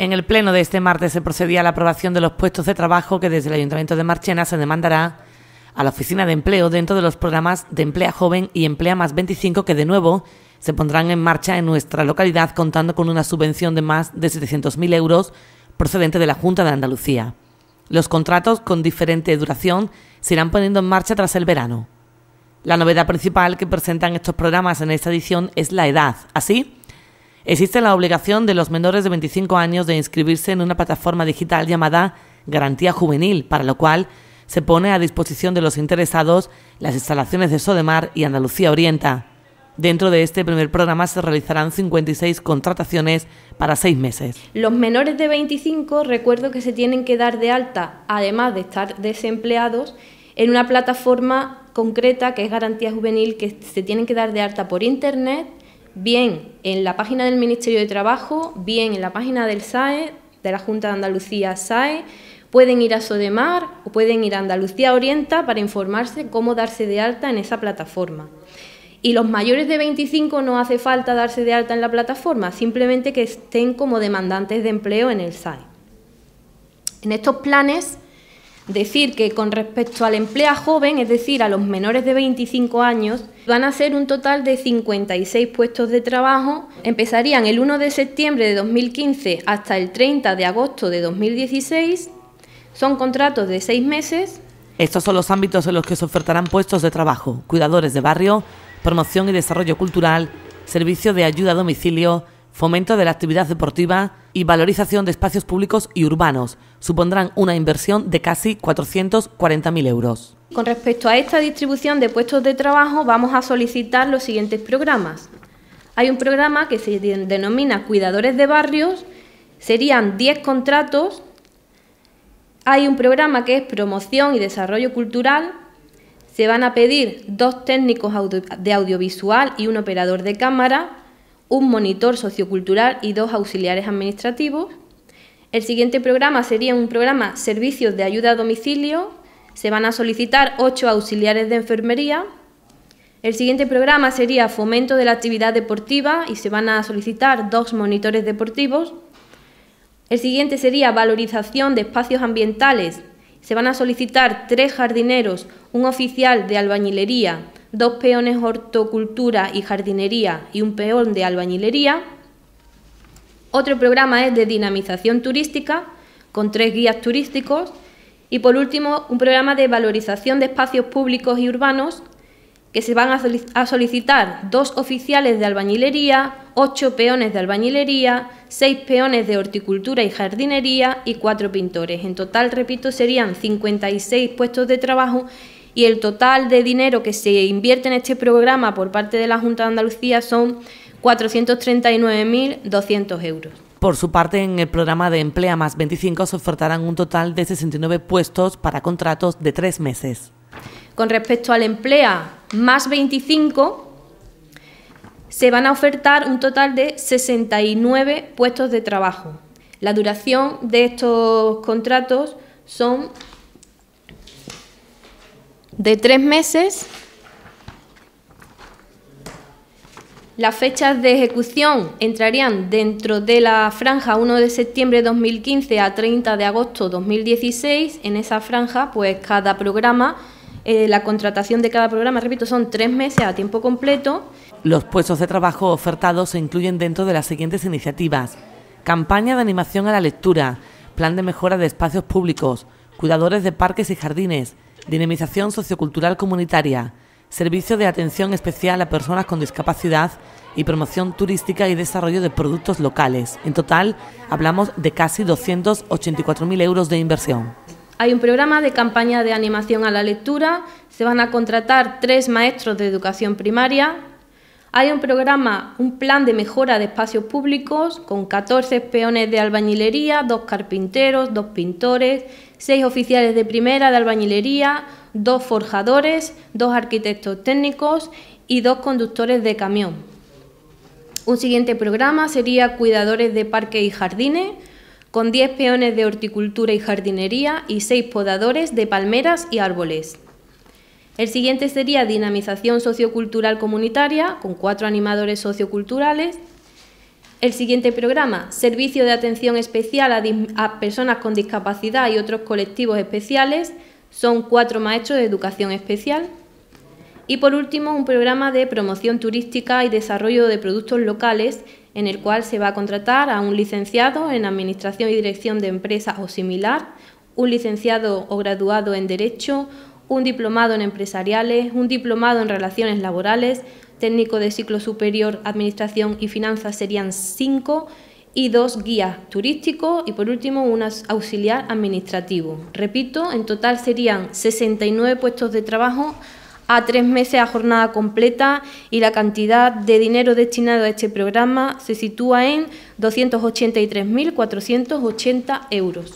En el pleno de este martes se procedía a la aprobación de los puestos de trabajo que desde el Ayuntamiento de Marchena se demandará a la Oficina de Empleo dentro de los programas de Emplea Joven y Emplea Más 25 que de nuevo se pondrán en marcha en nuestra localidad contando con una subvención de más de 700.000 euros procedente de la Junta de Andalucía. Los contratos con diferente duración se irán poniendo en marcha tras el verano. La novedad principal que presentan estos programas en esta edición es la edad. Así, Existe la obligación de los menores de 25 años de inscribirse en una plataforma digital llamada Garantía Juvenil, para lo cual se pone a disposición de los interesados las instalaciones de Sodemar y Andalucía Orienta. Dentro de este primer programa se realizarán 56 contrataciones para seis meses. Los menores de 25, recuerdo que se tienen que dar de alta, además de estar desempleados, en una plataforma concreta que es Garantía Juvenil, que se tienen que dar de alta por Internet bien en la página del Ministerio de Trabajo, bien en la página del SAE, de la Junta de Andalucía SAE, pueden ir a Sodemar o pueden ir a Andalucía Orienta para informarse cómo darse de alta en esa plataforma. Y los mayores de 25 no hace falta darse de alta en la plataforma, simplemente que estén como demandantes de empleo en el SAE. En estos planes Decir que con respecto al empleo joven, es decir, a los menores de 25 años, van a ser un total de 56 puestos de trabajo. Empezarían el 1 de septiembre de 2015 hasta el 30 de agosto de 2016. Son contratos de seis meses. Estos son los ámbitos en los que se ofertarán puestos de trabajo, cuidadores de barrio, promoción y desarrollo cultural, servicio de ayuda a domicilio, fomento de la actividad deportiva y valorización de espacios públicos y urbanos. Supondrán una inversión de casi 440.000 euros. Con respecto a esta distribución de puestos de trabajo, vamos a solicitar los siguientes programas. Hay un programa que se denomina Cuidadores de Barrios, serían 10 contratos. Hay un programa que es Promoción y Desarrollo Cultural, se van a pedir dos técnicos de audiovisual y un operador de cámara un monitor sociocultural y dos auxiliares administrativos. El siguiente programa sería un programa Servicios de Ayuda a Domicilio. Se van a solicitar ocho auxiliares de enfermería. El siguiente programa sería Fomento de la Actividad Deportiva y se van a solicitar dos monitores deportivos. El siguiente sería Valorización de Espacios Ambientales. Se van a solicitar tres jardineros, un oficial de albañilería dos peones hortocultura y jardinería y un peón de albañilería. Otro programa es de dinamización turística, con tres guías turísticos. Y por último, un programa de valorización de espacios públicos y urbanos, que se van a solicitar dos oficiales de albañilería, ocho peones de albañilería, seis peones de horticultura y jardinería y cuatro pintores. En total, repito, serían 56 puestos de trabajo y el total de dinero que se invierte en este programa por parte de la Junta de Andalucía son 439.200 euros. Por su parte, en el programa de Emplea más 25 se ofertarán un total de 69 puestos para contratos de tres meses. Con respecto al Emplea más 25, se van a ofertar un total de 69 puestos de trabajo. La duración de estos contratos son de tres meses, las fechas de ejecución entrarían dentro de la franja 1 de septiembre de 2015 a 30 de agosto de 2016. En esa franja, pues cada programa, eh, la contratación de cada programa, repito, son tres meses a tiempo completo. Los puestos de trabajo ofertados se incluyen dentro de las siguientes iniciativas. Campaña de animación a la lectura, plan de mejora de espacios públicos, cuidadores de parques y jardines, dinamización sociocultural comunitaria, servicio de atención especial a personas con discapacidad y promoción turística y desarrollo de productos locales. En total, hablamos de casi 284.000 euros de inversión. Hay un programa de campaña de animación a la lectura, se van a contratar tres maestros de educación primaria, hay un programa, un plan de mejora de espacios públicos con 14 peones de albañilería, dos carpinteros, dos pintores, seis oficiales de primera de albañilería, dos forjadores, dos arquitectos técnicos y dos conductores de camión. Un siguiente programa sería cuidadores de parques y jardines, con 10 peones de horticultura y jardinería y seis podadores de palmeras y árboles. El siguiente sería dinamización sociocultural comunitaria, con cuatro animadores socioculturales. El siguiente programa, servicio de atención especial a, personas con discapacidad y otros colectivos especiales, son cuatro maestros de educación especial. Y por último, un programa de promoción turística y desarrollo de productos locales, en el cual se va a contratar a un licenciado en Administración y Dirección de Empresas o similar, un licenciado o graduado en Derecho, un diplomado en empresariales, un diplomado en relaciones laborales, técnico de ciclo superior, administración y finanzas serían cinco y dos guías turísticos y por último un auxiliar administrativo. Repito, en total serían 69 puestos de trabajo a tres meses a jornada completa y la cantidad de dinero destinado a este programa se sitúa en 283.480 euros.